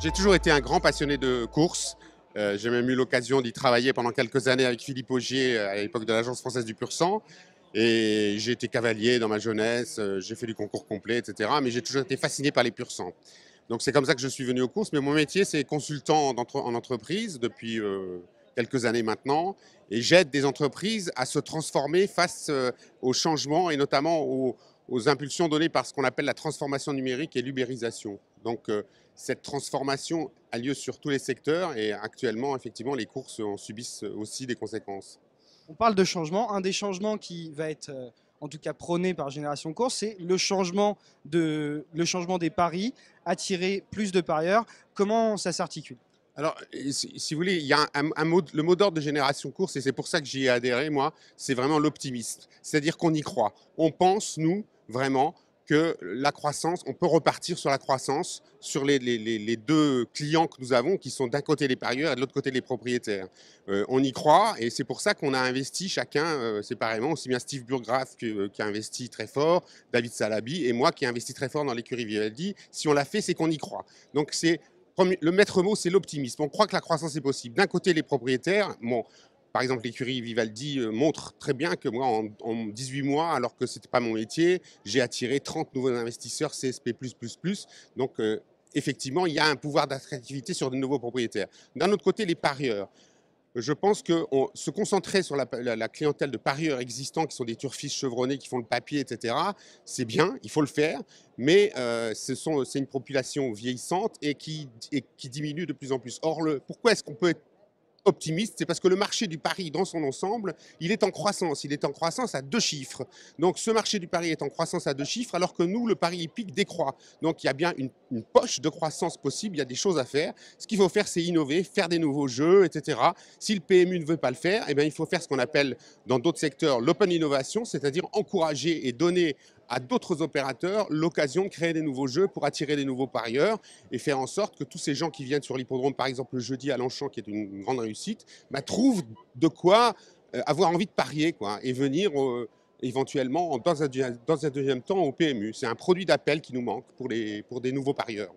J'ai toujours été un grand passionné de course. Euh, j'ai même eu l'occasion d'y travailler pendant quelques années avec Philippe Augier euh, à l'époque de l'Agence française du pur sang. Et j'ai été cavalier dans ma jeunesse, euh, j'ai fait du concours complet, etc. Mais j'ai toujours été fasciné par les pur sang. Donc c'est comme ça que je suis venu aux courses. Mais mon métier, c'est consultant en, en, entreprise depuis quelques années maintenant. Et j'aide des entreprises à se transformer face aux changements et notamment aux impulsions données par ce qu'on appelle la transformation numérique et l'ubérisation. Donc euh, cette transformation a lieu sur tous les secteurs et actuellement, effectivement, les courses en subissent aussi des conséquences. On parle de changement. Un des changements qui va être euh, en tout cas prôné par Génération Course, c'est le changement, le changement des paris, attirer plus de parieurs. Comment ça s'articule alors, si vous voulez, il y a un, le mot d'ordre de Génération Course, et c'est pour ça que j'y ai adhéré, moi, c'est vraiment l'optimiste. C'est-à-dire qu'on y croit. On pense, nous, vraiment, que la croissance, on peut repartir sur la croissance sur les, deux clients que nous avons, qui sont d'un côté les parieurs et de l'autre côté les propriétaires. Euh, on y croit et c'est pour ça qu'on a investi chacun euh, séparément, aussi bien Steve Burgraff euh, qui, a investi très fort, David Salabi et moi qui ai investi très fort dans l'écurie Vivaldi. Si on l'a fait, c'est qu'on y croit. Donc c'est le maître mot, c'est l'optimisme. On croit que la croissance est possible. D'un côté, les propriétaires, bon, par exemple, l'écurie Vivaldi euh, montre très bien que moi, en, 18 mois, alors que ce n'était pas mon métier, j'ai attiré 30 nouveaux investisseurs CSP++. Donc, euh, effectivement, il y a un pouvoir d'attractivité sur de nouveaux propriétaires. D'un autre côté, les parieurs. Je pense que on, se concentrer sur la, clientèle de parieurs existants, qui sont des turfistes chevronnés, qui font le papier, etc., c'est bien, il faut le faire, mais euh, c'est une population vieillissante et qui, et qui diminue de plus en plus. Or, le, pourquoi est-ce qu'on peut être optimiste, c'est parce que le marché du pari dans son ensemble, il est en croissance, il est en croissance à deux chiffres. Donc ce marché du pari est en croissance à deux chiffres, alors que nous, le pari hippique décroît. Donc il y a bien une, poche de croissance possible, il y a des choses à faire. Ce qu'il faut faire, c'est innover, faire des nouveaux jeux, etc. Si le PMU ne veut pas le faire, eh bien, il faut faire ce qu'on appelle dans d'autres secteurs l'open innovation, c'est-à-dire encourager et donner à d'autres opérateurs l'occasion de créer des nouveaux jeux pour attirer des nouveaux parieurs et faire en sorte que tous ces gens qui viennent sur l'hippodrome, par exemple le jeudi à Longchamp, qui est une grande réussite, bah, trouvent de quoi euh, avoir envie de parier quoi, et venir euh, éventuellement dans un, dans un, deuxième temps au PMU. C'est un produit d'appel qui nous manque pour, les, pour des nouveaux parieurs.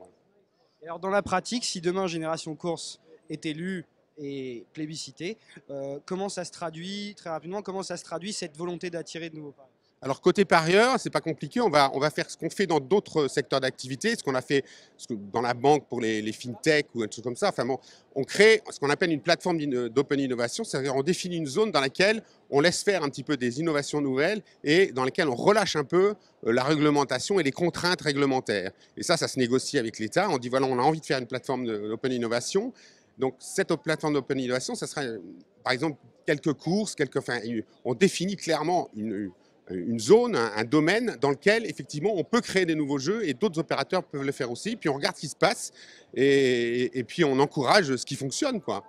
Alors dans la pratique, si demain Génération Course est élue et plébiscitée, euh, comment ça se traduit très rapidement Comment ça se traduit cette volonté d'attirer de nouveaux parieurs alors côté parieur, c'est pas compliqué, on va, on va faire ce qu'on fait dans d'autres secteurs d'activité, ce qu'on a fait dans la banque pour les, les fintech ou un truc comme ça. Enfin, bon, on crée ce qu'on appelle une plateforme d'open innovation, c'est-à-dire on définit une zone dans laquelle on laisse faire un petit peu des innovations nouvelles et dans laquelle on relâche un peu euh, la réglementation et les contraintes réglementaires. Et ça, ça se négocie avec l'État. On dit voilà, on a envie de faire une plateforme d'open innovation. Donc cette plateforme d'open innovation, ça sera par exemple quelques courses, quelques, enfin, on définit clairement une euh, une zone, un, domaine dans lequel effectivement on peut créer des nouveaux jeux et d'autres opérateurs peuvent le faire aussi. Puis on regarde ce qui se passe et puis on encourage ce qui fonctionne. quoi.